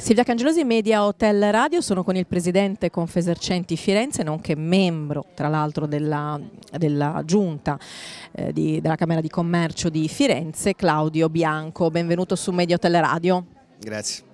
Silvia Cangelosi, Media Hotel Radio, sono con il presidente Confesercenti Firenze, nonché membro tra l'altro della, della, giunta eh, di, della Camera di Commercio di Firenze, Claudio Bianco. Benvenuto su Media Hotel Radio. Grazie.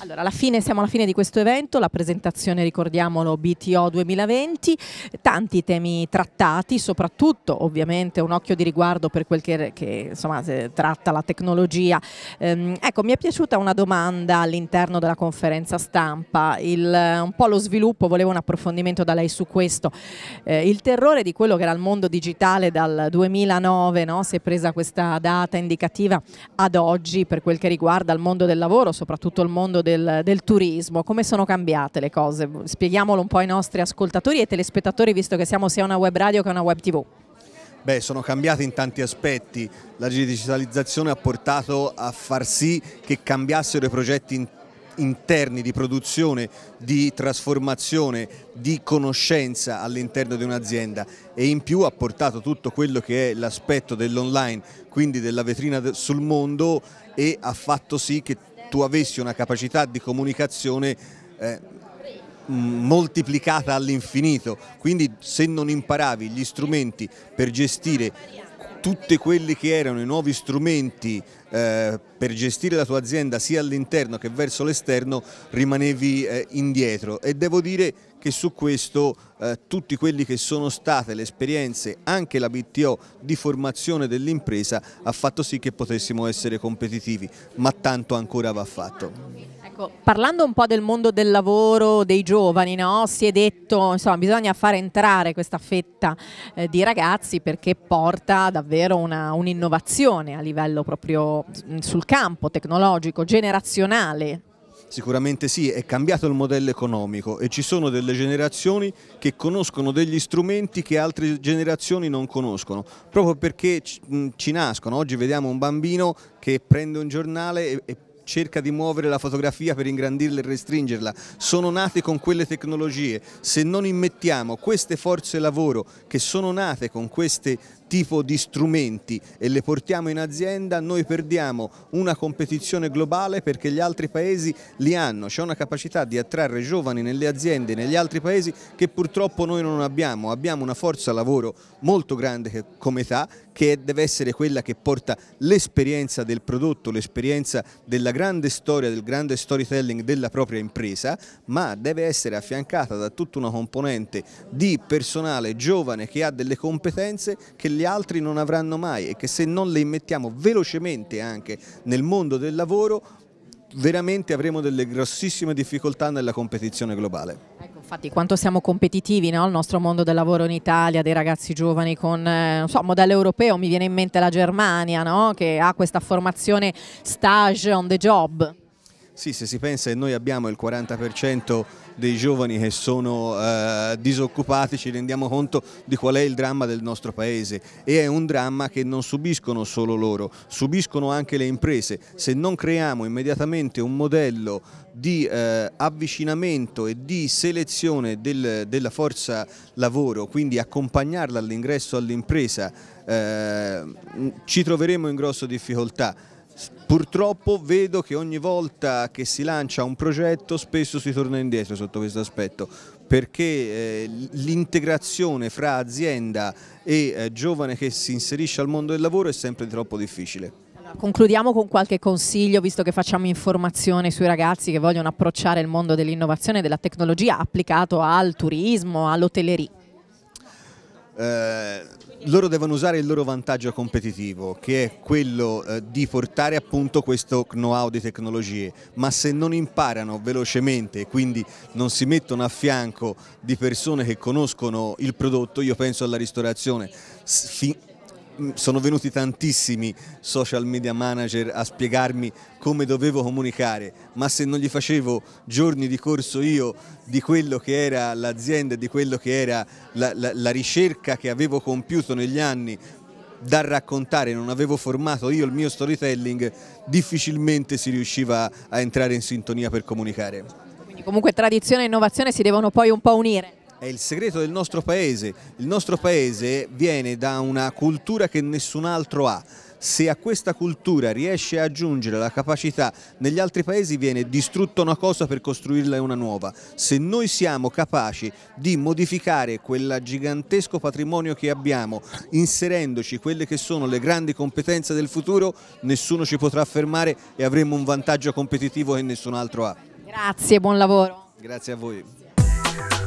Allora, alla fine, siamo alla fine di questo evento, la presentazione, ricordiamolo, BTO 2020, tanti temi trattati, soprattutto ovviamente un occhio di riguardo per quel che, che insomma, tratta la tecnologia. Ehm, ecco, mi è piaciuta una domanda all'interno della conferenza stampa, il, eh, un po' lo sviluppo, volevo un approfondimento da lei su questo. Eh, il terrore di quello che era il mondo digitale dal 2009, no? si è presa questa data indicativa ad oggi per quel che riguarda il mondo del lavoro, soprattutto il mondo del del, del, turismo, come sono cambiate le cose? Spieghiamolo un po' ai nostri ascoltatori e telespettatori, visto che siamo sia una web radio che una web tv. Beh, sono cambiate in tanti aspetti. La digitalizzazione ha portato a far sì che cambiassero i progetti in interni di produzione, di trasformazione, di conoscenza all'interno di un'azienda e in più ha portato tutto quello che è l'aspetto dell'online, quindi della vetrina sul mondo e ha fatto sì che tu avessi una capacità di comunicazione eh, moltiplicata all'infinito, quindi se non imparavi gli strumenti per gestire tutti quelli che erano i nuovi strumenti eh, per gestire la tua azienda sia all'interno che verso l'esterno rimanevi eh, indietro e devo dire che su questo eh, tutti quelli che sono state le esperienze, anche la BTO di formazione dell'impresa ha fatto sì che potessimo essere competitivi, ma tanto ancora va fatto. Ecco, parlando un po' del mondo del lavoro dei giovani, no? si è detto che bisogna far entrare questa fetta eh, di ragazzi perché porta davvero un'innovazione un a livello proprio mm, sul campo tecnologico, generazionale? Sicuramente sì, è cambiato il modello economico e ci sono delle generazioni che conoscono degli strumenti che altre generazioni non conoscono, proprio perché ci nascono. Oggi vediamo un bambino che prende un giornale e cerca di muovere la fotografia per ingrandirla e restringerla, sono nate con quelle tecnologie, se non immettiamo queste forze lavoro che sono nate con queste tipo di strumenti e le portiamo in azienda, noi perdiamo una competizione globale perché gli altri paesi li hanno, c'è una capacità di attrarre giovani nelle aziende, negli altri paesi che purtroppo noi non abbiamo, abbiamo una forza lavoro molto grande come età che deve essere quella che porta l'esperienza del prodotto, l'esperienza della grande storia, del grande storytelling della propria impresa, ma deve essere affiancata da tutta una componente di personale giovane che ha delle competenze che gli altri non avranno mai e che se non le immettiamo velocemente anche nel mondo del lavoro veramente avremo delle grossissime difficoltà nella competizione globale. Ecco, infatti quanto siamo competitivi nel no? nostro mondo del lavoro in Italia, dei ragazzi giovani con eh, so, modello europeo, mi viene in mente la Germania no? che ha questa formazione stage on the job. Sì, se si pensa che noi abbiamo il 40% dei giovani che sono eh, disoccupati ci rendiamo conto di qual è il dramma del nostro paese e è un dramma che non subiscono solo loro, subiscono anche le imprese. Se non creiamo immediatamente un modello di eh, avvicinamento e di selezione del, della forza lavoro, quindi accompagnarla all'ingresso all'impresa, eh, ci troveremo in grosse difficoltà. Purtroppo vedo che ogni volta che si lancia un progetto spesso si torna indietro sotto questo aspetto perché eh, l'integrazione fra azienda e eh, giovane che si inserisce al mondo del lavoro è sempre troppo difficile. concludiamo con qualche consiglio, visto che facciamo informazione sui ragazzi che vogliono approcciare il mondo dell'innovazione e della tecnologia applicato al turismo, all'hotellerie. Eh, loro devono usare il loro vantaggio competitivo, che è quello eh, di portare appunto questo know-how di tecnologie, ma se non imparano velocemente e quindi non si mettono a fianco di persone che conoscono il prodotto, io penso alla ristorazione, Mm, sono venuti tantissimi social media manager a spiegarmi come dovevo comunicare, ma se non gli facevo giorni di corso io di quello che era l'azienda, di quello che era la, la, la ricerca che avevo compiuto negli anni da raccontare, non avevo formato io il mio storytelling, difficilmente si riusciva a entrare in sintonia per comunicare. Quindi comunque tradizione e innovazione si devono poi un po' unire è il segreto del nostro paese. Il nostro paese viene da una cultura che nessun altro ha. Se a questa cultura riesce a aggiungere la capacità, negli altri paesi viene distrutta una cosa per costruirla una nuova. Se noi siamo capaci di modificare quel gigantesco patrimonio che abbiamo, inserendoci quelle che sono le grandi competenze del futuro, nessuno ci potrà fermare e avremo un vantaggio competitivo che nessun altro ha. Grazie, buon lavoro. Grazie a voi.